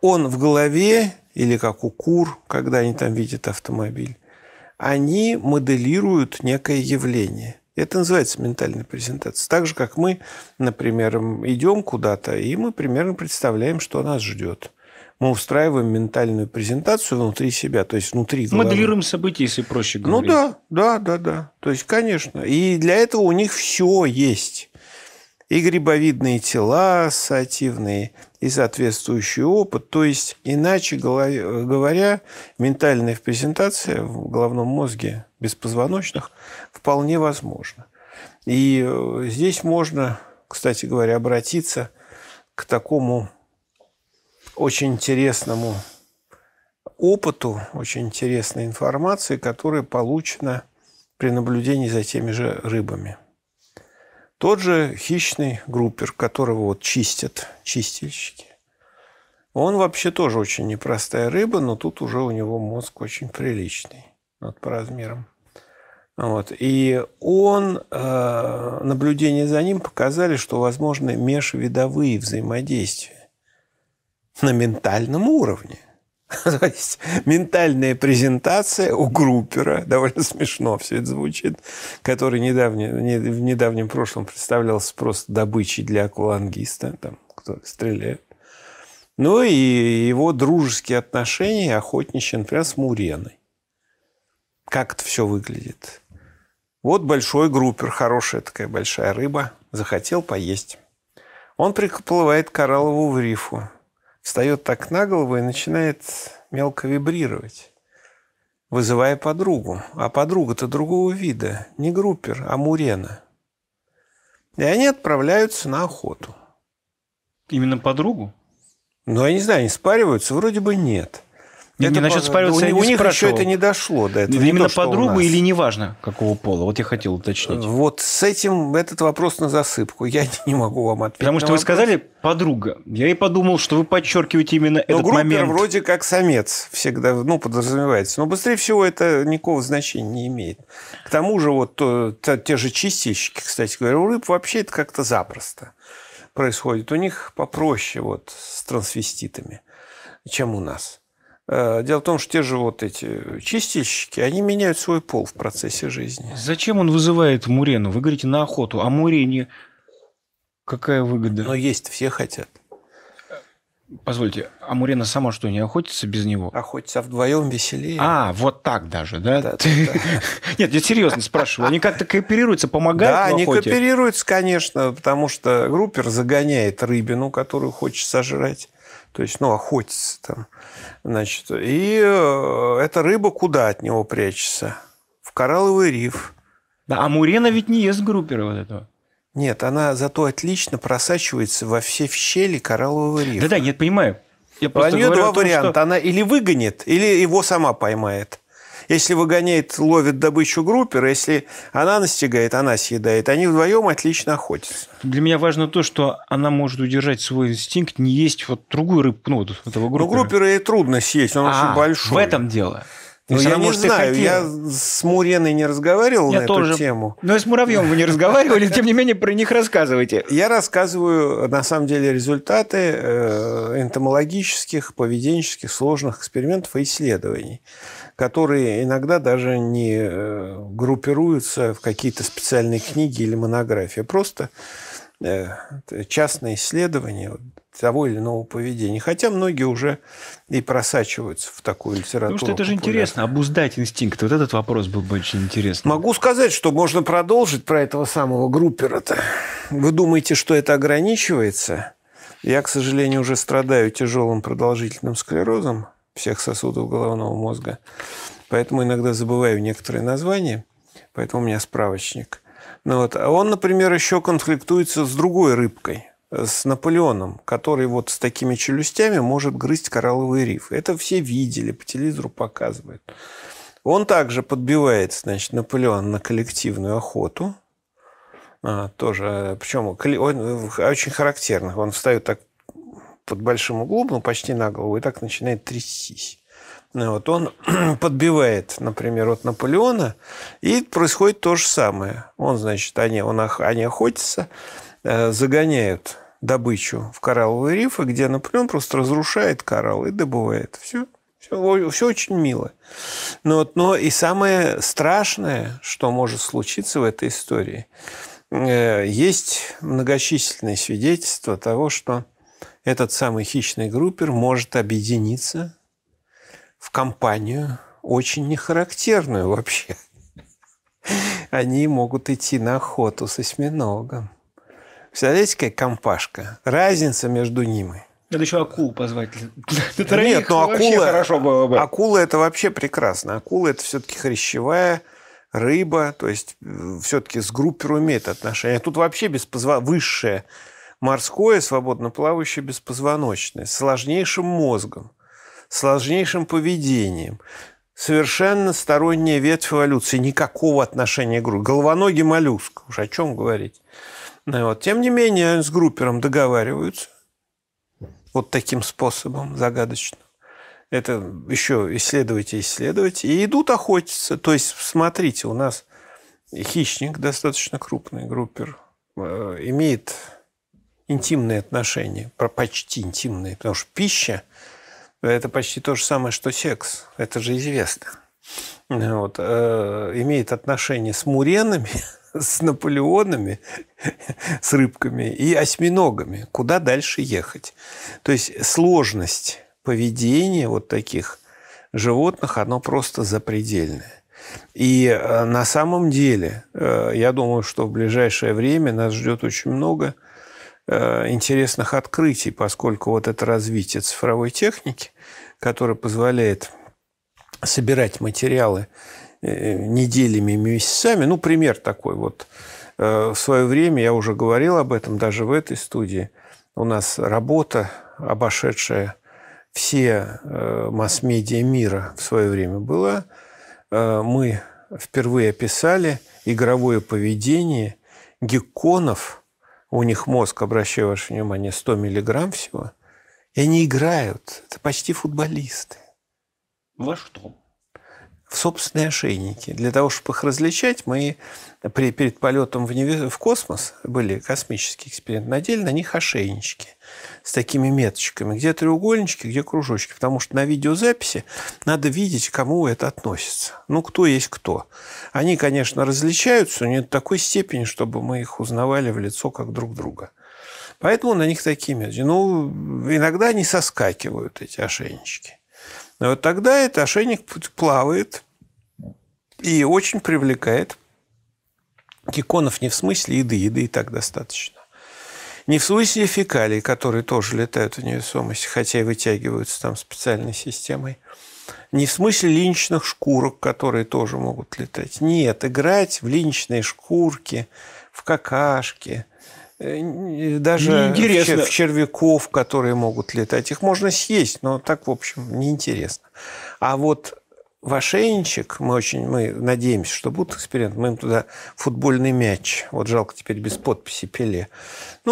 он в голове или как у кур, когда они там видят автомобиль, они моделируют некое явление. Это называется ментальная презентация. Так же, как мы, например, идем куда-то, и мы примерно представляем, что нас ждет – мы устраиваем ментальную презентацию внутри себя, то есть внутри головы. Моделируем
события, если проще ну говорить. Ну да,
да, да, да. То есть, конечно. И для этого у них все есть. И грибовидные тела ассоциативные, и соответствующий опыт. То есть, иначе говоря, ментальная презентация в головном мозге беспозвоночных вполне возможна. И э, здесь можно, кстати говоря, обратиться к такому очень интересному опыту, очень интересной информации, которая получена при наблюдении за теми же рыбами. Тот же хищный группер, которого вот чистят чистильщики, он вообще тоже очень непростая рыба, но тут уже у него мозг очень приличный вот, по размерам. Вот. И он, э, наблюдение за ним показали, что возможны межвидовые взаимодействия на ментальном уровне. То есть ментальная презентация у группера, довольно смешно все это звучит, который недавне, в недавнем прошлом представлялся просто добычей для аквалангиста, там, кто стреляет. Ну и его дружеские отношения охотничьи, например, с Муреной. Как это все выглядит? Вот большой группер, хорошая такая большая рыба, захотел поесть. Он приплывает к кораллову рифу встает так на голову и начинает мелко вибрировать, вызывая подругу. А подруга-то другого вида, не группер, а мурена. И они отправляются на охоту. Именно подругу? Ну, я не знаю, они спариваются? Вроде бы нет.
Это не насчет спариваться, да, у, у них еще это не дошло. Да, это Именно то, подруга или неважно, какого пола? Вот я хотел уточнить. Вот
с этим этот вопрос на засыпку. Я не могу вам ответить. Потому что вы сказали подруга.
Я и подумал, что вы подчеркиваете именно Но этот момент.
вроде как самец всегда ну, подразумевается. Но быстрее всего это никакого значения не имеет. К тому же вот то, то, те же чистильщики, кстати говоря, у рыб вообще это как-то запросто происходит. У них попроще вот с трансвеститами, чем у нас. Э, дело в том, что те же вот эти чистильщики, они меняют свой пол в процессе жизни.
Зачем он вызывает Мурену? Вы говорите на охоту, а Мурене какая выгода? Но есть, все хотят. Позвольте, а Мурена сама что, не охотится без него? Охотится, а вдвоем веселее. А, вот так даже, да? да, Ты... да. Нет, я серьезно спрашиваю. Они как-то кооперируются, помогают Да, они кооперируются,
конечно, потому что группер загоняет рыбину, которую хочет сожрать то есть, ну, охотится там, значит. И э, эта рыба куда от него прячется? В коралловый риф. Да, а мурена ведь не ест группера вот этого. Нет, она зато отлично просачивается во все щели кораллового
рифа. Да-да, нет понимаю. Я У нее два том, варианта. Что...
Она или выгонит, или его сама поймает. Если выгоняет, ловит добычу группер, если она настигает, она съедает, они вдвоем отлично охотятся.
Для меня важно то, что она может удержать свой инстинкт, не есть вот другую рыбку, ну, вот этого группера. Ну,
группера ей трудно съесть, он а, очень большой. в этом дело.
Ну, я не знаю, я
с Муреной не разговаривал я на тоже. эту тему. Но с Муравьем вы не разговаривали, тем не менее, про них рассказывайте. Я рассказываю, на самом деле, результаты э, энтомологических, поведенческих, сложных экспериментов и исследований которые иногда даже не э, группируются в какие-то специальные книги или монографии. А просто э, частные исследования того или иного поведения. Хотя многие уже и просачиваются в такую литературу. Потому что это же интересно,
обуздать инстинкт. Вот этот вопрос был бы очень интересный. Могу сказать, что можно
продолжить про этого самого группера-то. Вы думаете, что это ограничивается? Я, к сожалению, уже страдаю тяжелым продолжительным склерозом всех сосудов головного мозга. Поэтому иногда забываю некоторые названия, поэтому у меня справочник. Ну вот. А он, например, еще конфликтуется с другой рыбкой, с Наполеоном, который вот с такими челюстями может грызть коралловый риф. Это все видели, по телевизору показывают. Он также подбивает, значит, Наполеон на коллективную охоту. А, тоже, причем он, э, очень характерно. Он встает так под большим углом, ну, почти на голову, и так начинает трястись. Ну, вот он подбивает, например, вот Наполеона, и происходит то же самое. Он, значит, они, он, они охотятся, э, загоняют добычу в коралловые рифы, где Наполеон просто разрушает коралл и добывает. Все. Все, все очень мило. Но, ну, вот, но и самое страшное, что может случиться в этой истории, э, есть многочисленные свидетельства того, что этот самый хищный группер может объединиться в компанию, очень нехарактерную вообще. Они могут идти на охоту с осьминогом. Представляете, какая компашка? Разница между ними.
Надо еще акулу позвать. Для Нет, ну акула, хорошо
было бы. акула это вообще прекрасно. Акула это все-таки хрящевая рыба, то есть э, все-таки с группером имеет отношение. Тут вообще без позва... высшее морское свободно плавающее беспозвоночное с сложнейшим мозгом, сложнейшим поведением, совершенно сторонняя ветвь эволюции, никакого отношения к группе. Головоногий моллюск, уж о чем говорить. Ну, вот. Тем не менее, они с группером договариваются вот таким способом загадочным. Это еще исследовать и исследовать И идут охотиться. То есть, смотрите, у нас хищник достаточно крупный, группер, э, имеет интимные отношения, про почти интимные, потому что пища – это почти то же самое, что секс. Это же известно. Вот, э, имеет отношение с муренами, с Наполеонами, с рыбками и осьминогами. Куда дальше ехать? То есть сложность поведения вот таких животных, оно просто запредельное. И э, на самом деле, э, я думаю, что в ближайшее время нас ждет очень много – Э, интересных открытий, поскольку вот это развитие цифровой техники, которое позволяет собирать материалы э, неделями, месяцами, ну, пример такой вот. Э, в свое время, я уже говорил об этом даже в этой студии, у нас работа, обошедшая все масс-медиа мира в свое время была. Мы впервые описали игровое поведение гекконов – у них мозг, обращаю ваше внимание, 100 миллиграмм всего, и они играют. Это почти футболисты. Во что? В собственные ошейники. Для того, чтобы их различать, мы при, перед полетом в, в космос были космические эксперименты, надели на них ошейнички с такими меточками, где треугольнички, где кружочки, потому что на видеозаписи надо видеть, кому это относится. Ну, кто есть кто. Они, конечно, различаются, но не до такой степени, чтобы мы их узнавали в лицо как друг друга. Поэтому на них такие методы. Ну, иногда они соскакивают, эти ошейнички. Но вот тогда этот ошейник плавает и очень привлекает Киконов не в смысле еды, еды и так достаточно. Не в смысле фекалий, которые тоже летают в невесомости, хотя и вытягиваются там специальной системой. Не в смысле линчных шкурок, которые тоже могут летать. Нет, играть в линчные шкурки, в какашки, э, даже Интересно. в червяков, которые могут летать. Их можно съесть, но так, в общем, неинтересно. А вот в ошейничек, мы очень мы надеемся, что будет эксперимент, мы им туда футбольный мяч, вот жалко теперь без подписи Пеле,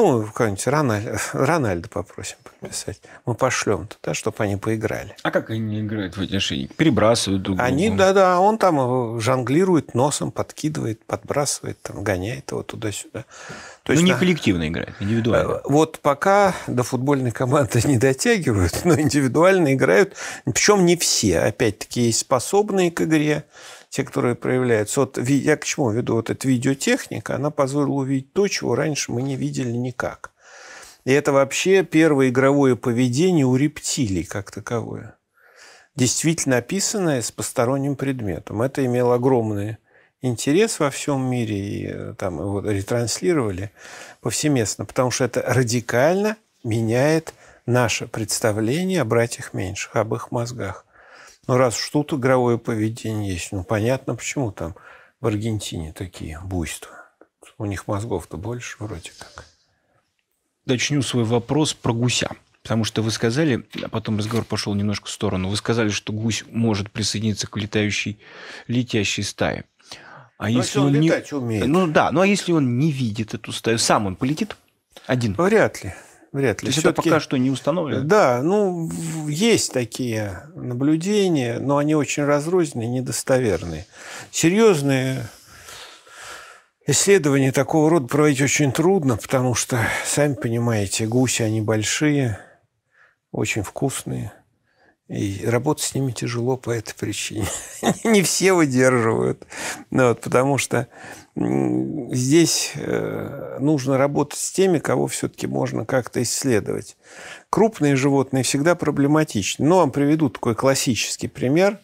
ну, какого-нибудь Рональда, Рональда попросим подписать. Мы пошлем туда, чтобы они поиграли.
А как они играют в эти Перебрасывают друг друга? Они,
да-да, он там э, жонглирует носом, подкидывает, подбрасывает, там, гоняет его туда-сюда. То ну, есть, ну, не на... коллективно играет, индивидуально. Э, вот пока до футбольной команды не дотягивают, но индивидуально играют. Причем не все. Опять-таки, есть способные к игре, те, которые проявляются. Вот я к чему веду? Вот эта видеотехника, она позволила увидеть то, чего раньше мы не видели никак. И это вообще первое игровое поведение у рептилий как таковое. Действительно описанное с посторонним предметом. Это имело огромный интерес во всем мире, и э, там его ретранслировали повсеместно, потому что это радикально меняет наше представление о братьях меньших, об их мозгах. Ну раз уж тут игровое поведение есть, ну, понятно, почему там в Аргентине такие буйства. У них мозгов-то больше вроде как.
Начну свой вопрос про гуся. Потому что вы сказали, а потом разговор пошел немножко в сторону, вы сказали, что гусь может присоединиться к летающей, летящей стае. А но ну, если он, он не... умеет. Ну да, ну а если он не видит эту стаю, сам он полетит один? Вряд ли. Вряд ли. То есть это пока что не установлено? Да,
ну, есть такие наблюдения, но они очень разрозненные, недостоверные. Серьезные исследования такого рода проводить очень трудно, потому что, сами понимаете, гуси, они большие, очень вкусные. И работать с ними тяжело по этой причине. Не все выдерживают. Ну, вот, потому что здесь э, нужно работать с теми, кого все-таки можно как-то исследовать. Крупные животные всегда проблематичны. Но ну, вам приведу такой классический пример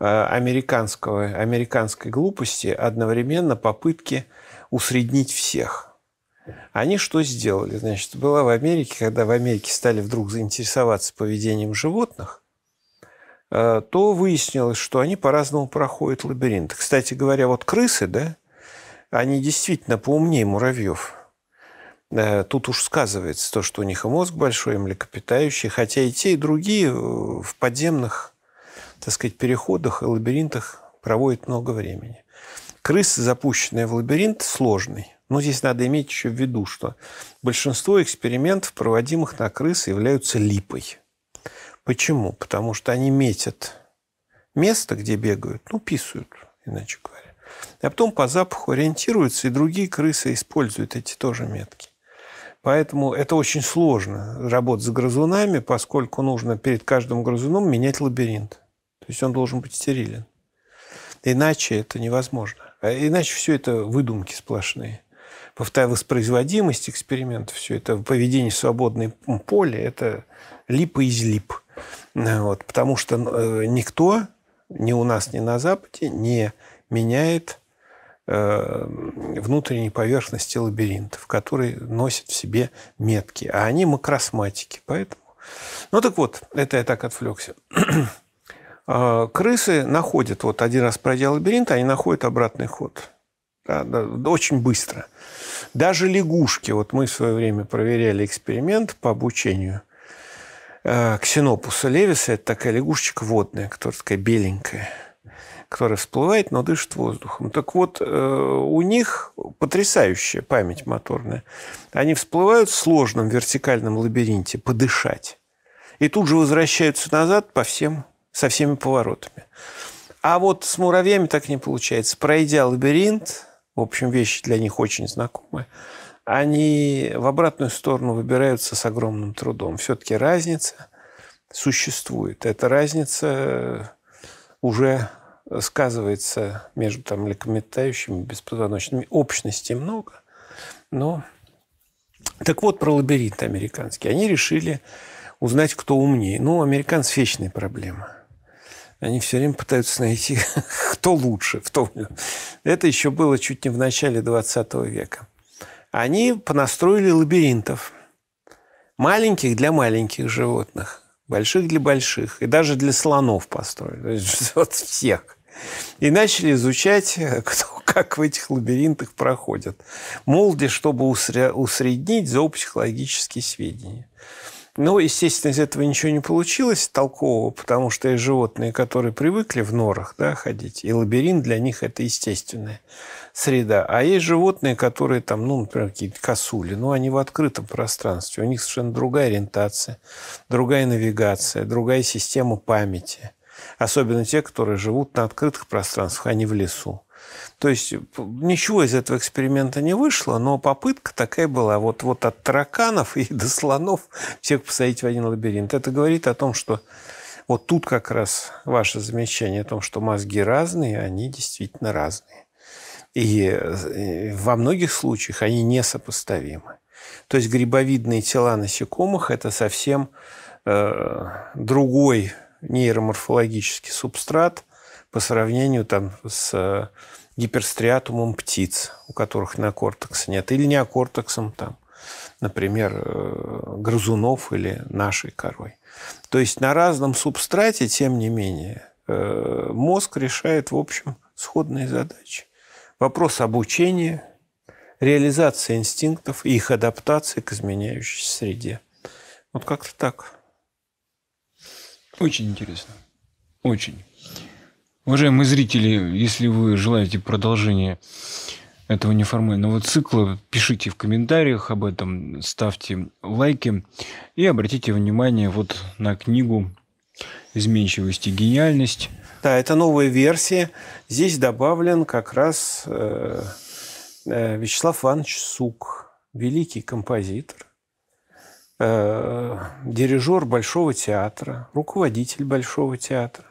э, американского, американской глупости одновременно попытки усреднить всех. Они что сделали? Значит, была в Америке, когда в Америке стали вдруг заинтересоваться поведением животных, Э, то выяснилось, что они по-разному проходят лабиринт. Кстати говоря, вот крысы, да, они действительно поумнее муравьев. Э, тут уж сказывается то, что у них и мозг большой, и млекопитающий, хотя и те, и другие э, в подземных, так сказать, переходах и лабиринтах проводят много времени. Крысы, запущенные в лабиринт, сложный. Но здесь надо иметь еще в виду, что большинство экспериментов, проводимых на крысы, являются липой – Почему? Потому что они метят место, где бегают, ну, писают, иначе говоря. А потом по запаху ориентируются, и другие крысы используют эти тоже метки. Поэтому это очень сложно, работать с грызунами, поскольку нужно перед каждым грызуном менять лабиринт. То есть он должен быть стерилен. Иначе это невозможно. А иначе все это выдумки сплошные. Повторяю, воспроизводимость экспериментов, все это поведение в свободном поле – это липа из лип. Э, вот, потому что э, никто ни у нас, ни на Западе не меняет э, внутренней поверхности лабиринтов, которые носят в себе метки. А они макросматики, поэтому... Ну так вот, это я так отвлекся. А, крысы находят, вот один раз пройдя лабиринт, они находят обратный ход. Да, да, очень быстро. Даже лягушки, вот мы в свое время проверяли эксперимент по обучению Э, ксенопуса левиса. Это такая лягушечка водная, которая такая беленькая которая всплывает, но дышит воздухом. Так вот, э, у них потрясающая память моторная. Они всплывают в сложном вертикальном лабиринте подышать. И тут же возвращаются назад по всем, со всеми поворотами. А вот с муравьями так не получается. Пройдя лабиринт, в общем, вещи для них очень знакомые – они в обратную сторону выбираются с огромным трудом. Все-таки разница существует. Эта разница э, уже сказывается между там, млекомитающими и беспозвоночными. Общностей много, но... Так вот, про лабиринт американский. Они решили узнать, кто умнее. Ну, у вечная проблема. Они все время пытаются найти, кто лучше. Кто... Это еще было чуть не в начале 20 века они понастроили лабиринтов. Маленьких для маленьких животных, больших для больших. И даже для слонов построили. То есть вот всех. И начали изучать, кто как в этих лабиринтах проходит. Молди, чтобы усреднить зоопсихологические сведения. Но, ну, естественно, из этого ничего не получилось толкового, потому что и животные, которые привыкли в норах да, ходить, и лабиринт для них это естественная среда. А есть животные, которые там, ну, например, какие-то косули, но ну, они в открытом пространстве, у них совершенно другая ориентация, другая навигация, другая система памяти. Особенно те, которые живут на открытых пространствах, а не в лесу. То есть ничего из этого эксперимента не вышло, но попытка такая была. Вот, вот от тараканов и до слонов всех посадить в один лабиринт. Это говорит о том, что вот тут как раз ваше замечание о том, что мозги разные, а они действительно разные. И э, во многих случаях они несопоставимы. То есть грибовидные тела насекомых – это совсем э, другой нейроморфологический субстрат по сравнению там, с э, гиперстриатумом птиц, у которых неокортекса нет, или неокортексом там, например, э, грызунов или нашей корой. То есть на разном субстрате, тем не менее, э, мозг решает, в общем, сходные задачи. Вопрос обучения, реализации инстинктов и их адаптации к изменяющейся среде. Вот как-то так.
Очень интересно. Очень. Уважаемые зрители, если вы желаете продолжения этого неформального цикла, пишите в комментариях об этом, ставьте лайки и обратите внимание вот на книгу «Изменчивость и гениальность».
Да, это новая версия. Здесь добавлен как раз э, э, Вячеслав Иванович Сук, великий композитор, э, дирижер Большого театра, руководитель Большого театра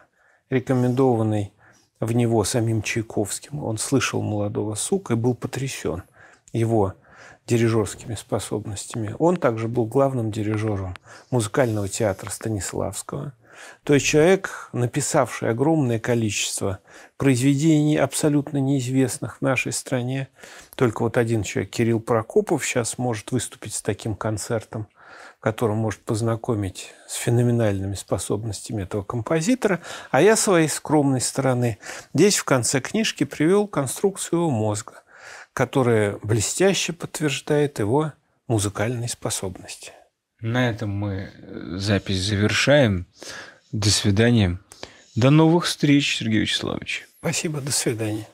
рекомендованный в него самим Чайковским. Он слышал молодого сука и был потрясен его дирижерскими способностями. Он также был главным дирижером музыкального театра Станиславского. То есть человек, написавший огромное количество произведений, абсолютно неизвестных в нашей стране. Только вот один человек, Кирилл Прокопов, сейчас может выступить с таким концертом который может познакомить с феноменальными способностями этого композитора, а я своей скромной стороны здесь в конце книжки привел конструкцию его мозга, которая блестяще
подтверждает его музыкальные способности. На этом мы э, запись завершаем. До свидания. До новых встреч, Сергей Вячеславович.
Спасибо, до свидания.